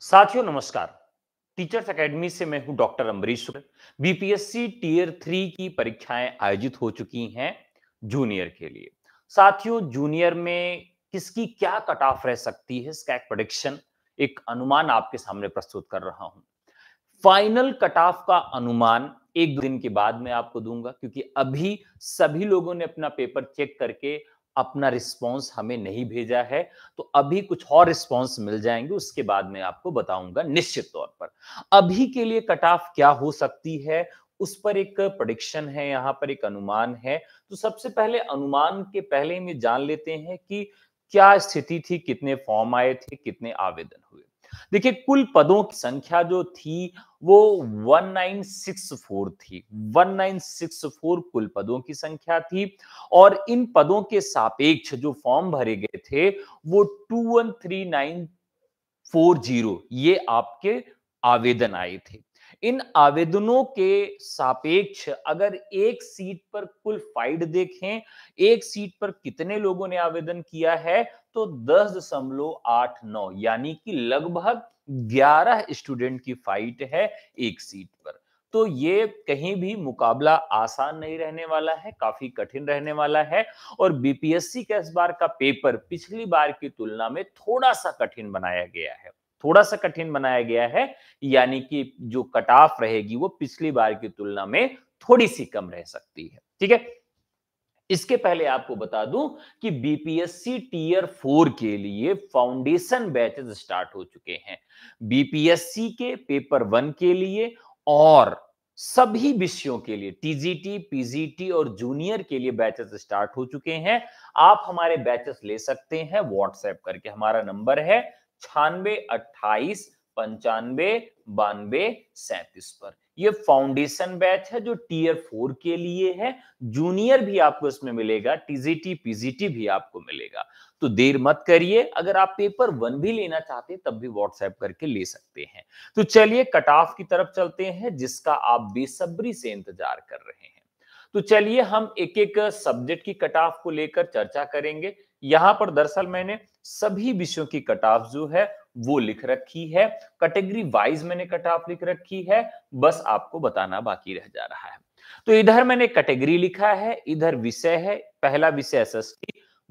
साथियों नमस्कार teachers academy से मैं हूं doctor Ambrish Shukla BPSC tier three की परीक्षाएं आयोजित हो चुकी हैं जूनियर के लिए साथियों जूनियर में किसकी क्या कट ऑफ रह सकती है इसका एक प्रोडिक्शन एक अनुमान आपके सामने प्रस्तुत कर रहा हूं फाइनल कट ऑफ का अनुमान एक दो दिन के बाद मैं आपको दूंगा क्योंकि अभी सभी लोगों ने अपना पेपर चेक करके अपना रिस्पांस हमें नहीं भेजा है तो अभी कुछ और रिस्पॉन्स मिल जाएंगे उसके बाद में आपको बताऊंगा निश्चित तौर पर अभी के लिए कट ऑफ क्या हो सकती है उस पर एक प्रडिक्शन है यहाँ पर एक अनुमान है तो सबसे पहले अनुमान के पहले में जान लेते हैं कि क्या स्थिति थी कितने फॉर्म आए थे कितने आवेदन हुए देखिए कुल पदों की संख्या जो थी वो 1964 थी 1964 कुल पदों की संख्या थी और इन पदों के सापेक्ष जो फॉर्म भरे गए थे वो 213940 ये आपके आवेदन आए थे इन आवेदनों के सापेक्ष अगर एक सीट पर कुल फाइट देखें एक सीट पर कितने लोगों ने आवेदन किया है तो दस दशमलव आठ नौ यानी कि लगभग ग्यारह स्टूडेंट की फाइट है एक सीट पर तो ये कहीं भी मुकाबला आसान नहीं रहने वाला है काफी कठिन रहने वाला है और बीपीएससी का इस बार का पेपर पिछली बार की तुलना में थोड़ा सा कठिन बनाया गया है थोड़ा सा कठिन बनाया गया है यानी कि जो कट ऑफ रहेगी वो पिछली बार की तुलना में थोड़ी सी कम रह सकती है ठीक है इसके पहले आपको बता दूं कि बीपीएससी टीयर फोर के लिए फाउंडेशन बैचेस स्टार्ट हो चुके हैं बीपीएससी के पेपर वन के लिए और सभी विषयों के लिए टीजीटी पीजीटी और जूनियर के लिए बैचेस स्टार्ट हो चुके हैं आप हमारे बैचेस ले सकते हैं व्हाट्सएप करके हमारा नंबर है छानवे अट्ठाईस पंचानवे बानवे सैतीस पर ये फाउंडेशन बैच है जो टीयर फोर के लिए है जूनियर भी आपको इसमें मिलेगा टीजीटी पीजीटी भी आपको मिलेगा तो देर मत करिए अगर आप पेपर वन भी लेना चाहते हैं तब भी व्हाट्सएप करके ले सकते हैं तो चलिए कट ऑफ की तरफ चलते हैं जिसका आप बेसब्री से इंतजार कर रहे हैं तो चलिए हम एक एक सब्जेक्ट की कट ऑफ को लेकर चर्चा करेंगे यहां पर दरअसल मैंने सभी विषयों की कट ऑफ जो है वो लिख रखी है कैटेगरी वाइज मैंने कट ऑफ लिख रखी है बस आपको बताना बाकी रह जा रहा है तो इधर मैंने कैटेगरी लिखा है इधर विषय है पहला विषय एस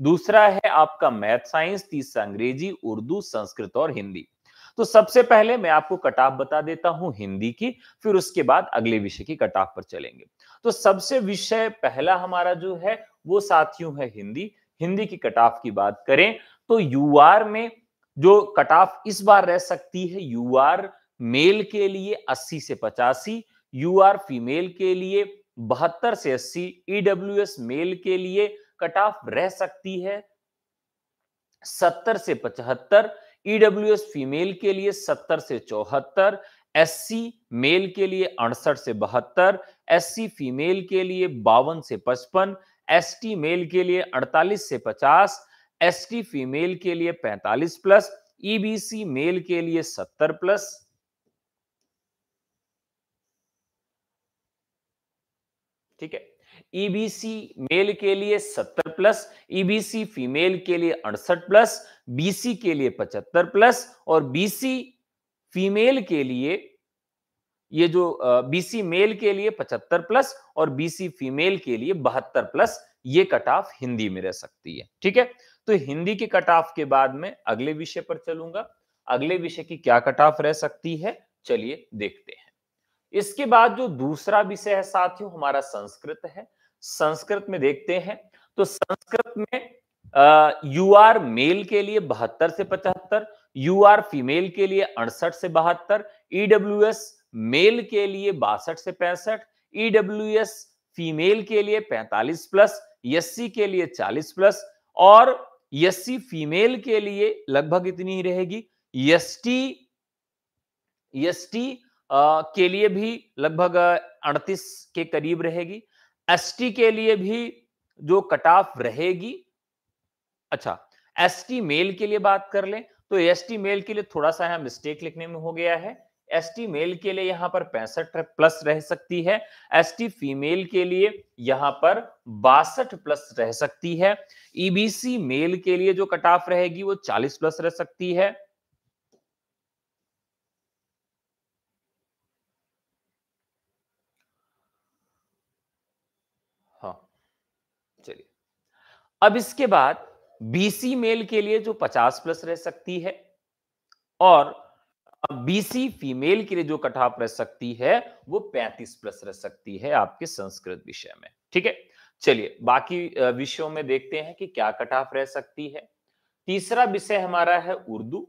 दूसरा है आपका मैथ साइंस तीसरा अंग्रेजी उर्दू संस्कृत और हिंदी तो सबसे पहले मैं आपको कटाप बता देता हूं हिंदी की फिर उसके बाद अगले विषय की कटाप पर चलेंगे तो सबसे विषय पहला हमारा जो है वो साथियों है हिंदी हिंदी की कटाफ की बात करें तो यू आर में जो कटाफ इस बार रह सकती है यू आर मेल के लिए 80 से पचासी यू आर फीमेल के लिए बहत्तर से अस्सी ईडब्ल्यू एस मेल के लिए कट ऑफ रह सकती है सत्तर से पचहत्तर ईडब्ल्यू e फीमेल के लिए सत्तर से चौहत्तर एस मेल के लिए अड़सठ से बहत्तर एस फीमेल के लिए बावन से पचपन एस मेल के लिए 48 से 50 एस फीमेल के लिए 45 प्लस ईबीसी मेल के लिए 70 प्लस ठीक है ईबीसी e मेल के लिए 70 प्लस ईबीसी फीमेल के लिए अड़सठ प्लस बीसी के लिए 75 प्लस और बीसी फीमेल के लिए ये जो बीसी मेल के लिए 75 प्लस और बीसी फीमेल के लिए बहत्तर प्लस ये कट ऑफ हिंदी में रह सकती है ठीक है तो हिंदी के कट ऑफ के बाद में अगले विषय पर चलूंगा अगले विषय की क्या कट ऑफ रह सकती है चलिए देखते हैं इसके बाद जो दूसरा विषय है साथियों हमारा संस्कृत है संस्कृत में देखते हैं तो संस्कृत में यू आर मेल के लिए बहत्तर से पचहत्तर यू आर फीमेल के लिए अड़सठ से बहत्तर ईडब्ल्यू एस मेल के लिए बासठ से पैंसठ ईडब्ल्यू एस फीमेल के लिए पैंतालीस प्लस सी के लिए चालीस प्लस और सी फीमेल के लिए लगभग इतनी ही रहेगी एस टी के लिए भी लगभग अड़तीस के करीब रहेगी एसटी के लिए भी जो कट ऑफ रहेगी अच्छा एसटी मेल के लिए बात कर लें तो एसटी मेल के लिए थोड़ा सा यहां मिस्टेक लिखने में हो गया है एसटी मेल के लिए यहां पर पैंसठ प्लस रह सकती है एसटी फीमेल के लिए यहां पर बासठ प्लस रह सकती है ईबीसी e मेल के लिए जो कट ऑफ रहेगी वो चालीस प्लस रह सकती है चलिए अब इसके बाद बीसी मेल के लिए जो 50 प्लस रह सकती है और बीसी फीमेल के लिए जो कट ऑफ रह सकती है वो 35 प्लस रह सकती है आपके संस्कृत विषय में ठीक है चलिए बाकी विषयों में देखते हैं कि क्या कट ऑफ रह सकती है तीसरा विषय हमारा है उर्दू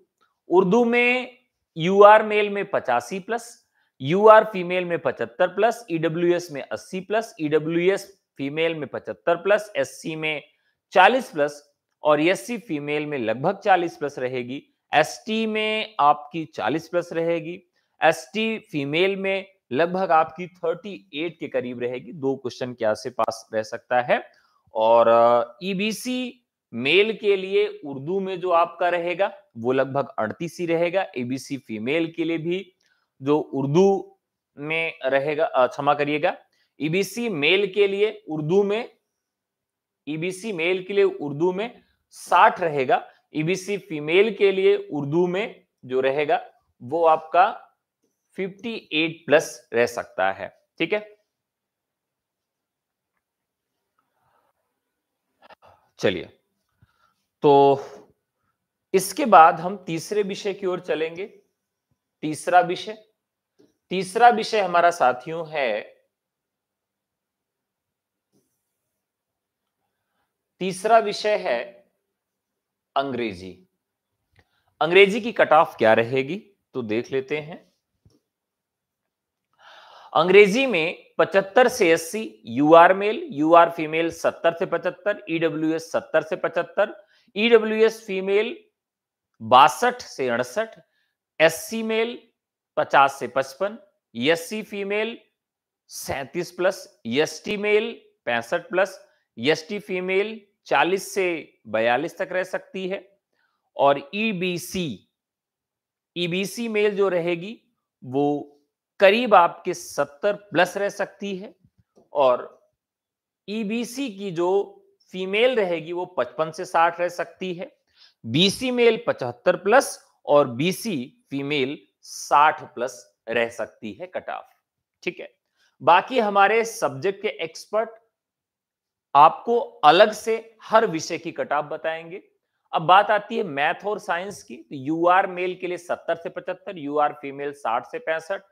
उर्दू में यू आर मेल में पचासी प्लस यू आर फीमेल में पचहत्तर प्लस ईडब्ल्यू एस में अस्सी प्लस ईडब्ल्यू एस फीमेल में 75 प्लस एससी में 40 प्लस और एससी फीमेल में लगभग 40 प्लस रहेगी एसटी में आपकी 40 प्लस रहेगी एसटी फीमेल में लगभग आपकी 38 के करीब रहेगी दो क्वेश्चन के आसे पास रह सकता है और ईबीसी e मेल के लिए उर्दू में जो आपका रहेगा वो लगभग अड़तीस ही रहेगा एबीसी फीमेल के लिए भी जो उर्दू में रहेगा क्षमा करिएगा ईबीसी e मेल के लिए उर्दू में ईबीसी e मेल के लिए उर्दू में साठ रहेगा ईबीसी e फीमेल के लिए उर्दू में जो रहेगा वो आपका 58 प्लस रह सकता है ठीक है चलिए तो इसके बाद हम तीसरे विषय की ओर चलेंगे तीसरा विषय तीसरा विषय हमारा साथियों है तीसरा विषय है अंग्रेजी अंग्रेजी की कट ऑफ क्या रहेगी तो देख लेते हैं अंग्रेजी में 75 से 80 U R male U R female 70 से 75 ईडब्ल्यू एस सत्तर से 75 ईडब्ल्यू एस फीमेल बासठ से अड़सठ एस सी मेल 50 से 55 C female 37 plus T male 65 plus T female चालीस से बयालीस तक रह सकती है और EBC e EBC e male जो रहेगी वो करीब आपके सत्तर प्लस रह सकती है और ईबीसी e की जो फीमेल रहेगी वो पचपन से साठ रह सकती है बीसी मेल पचहत्तर प्लस और बीसी फीमेल साठ प्लस रह सकती है कट ऑफ ठीक है बाकी हमारे सब्जेक्ट के एक्सपर्ट आपको अलग से हर विषय की कटाप बताएंगे अब बात आती है मैथ और साइंस की तो यू आर मेल के लिए सत्तर से पचहत्तर यू आर फीमेल साठ से पैंसठ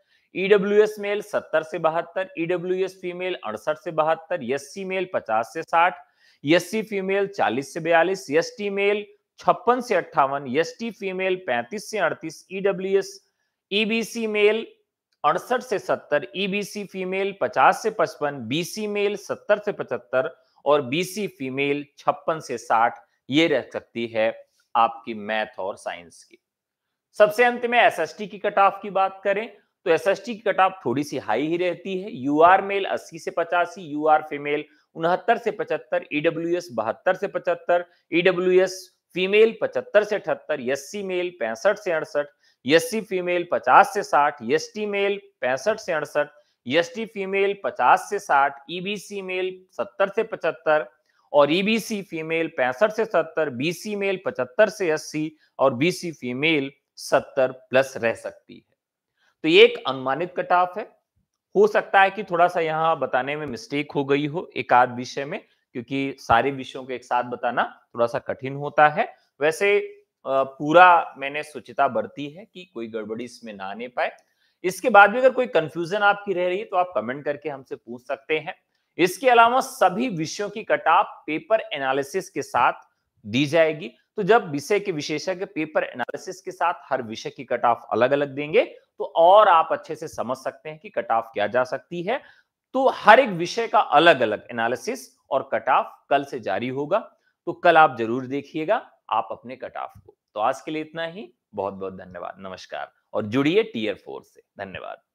ईडब्ल्यू e एस मेल सत्तर से बहत्तर ईडब्ल्यू e एस फीमेल अड़सठ से बहत्तर एस सी मेल पचास से साठ एस सी फीमेल चालीस से बयालीस एस टी मेल छप्पन से अट्ठावन एस टी फीमेल पैंतीस से अड़तीस ईडब्ल्यू एस ईबीसी मेल अड़सठ से सत्तर ईबीसी e फीमेल पचास से पचपन बीसी मेल सत्तर से पचहत्तर और बीसी फीमेल छप्पन से साठ ये रह सकती है आपकी मैथ और साइंस की सबसे अंत में टी की कट ऑफ की बात करें तो टी की कट ऑफ थोड़ी सी हाई ही रहती है यू आर मेल अस्सी से पचासी यू आर फीमेल उनहत्तर से पचहत्तर ईडब्ल्यू e एस बहत्तर से पचहत्तर ईडब्ल्यू एस फीमेल पचहत्तर से अठहत्तर एस सी मेल पैंसठ से अड़सठ एस सी फीमेल पचास से साठ एस टी मेल पैंसठ से अड़सठ एसटी फीमेल 50 से 60, ईबीसी मेल 70 से 75 और ईबीसी फीमेल 65 से 70, बीसी मेल 75 से 80 और बीसी फीमेल 70 प्लस रह सकती है तो ये एक अनुमानित कट ऑफ है हो सकता है कि थोड़ा सा यहाँ बताने में मिस्टेक हो गई हो एक आध विषय में क्योंकि सारे विषयों को एक साथ बताना थोड़ा सा कठिन होता है वैसे पूरा मैंने स्वच्छता बरती है कि कोई गड़बड़ी इसमें ना आने पाए इसके बाद भी अगर कोई कंफ्यूजन आपकी रह रही है तो आप कमेंट करके हमसे पूछ सकते हैं इसके अलावा सभी विषयों की कटाप पेपर एनालिसिस के साथ दी जाएगी तो जब विषय के विशेषज्ञ पेपर एनालिसिस के साथ हर विषय की कट ऑफ अलग अलग देंगे तो और आप अच्छे से समझ सकते हैं कि कट ऑफ क्या जा सकती है तो हर एक विषय का अलग अलग एनालिसिस और कट ऑफ कल से जारी होगा तो कल आप जरूर देखिएगा आप अपने कट ऑफ को तो आज के लिए इतना ही बहुत बहुत धन्यवाद नमस्कार और जुड़िए टीयर फोर से धन्यवाद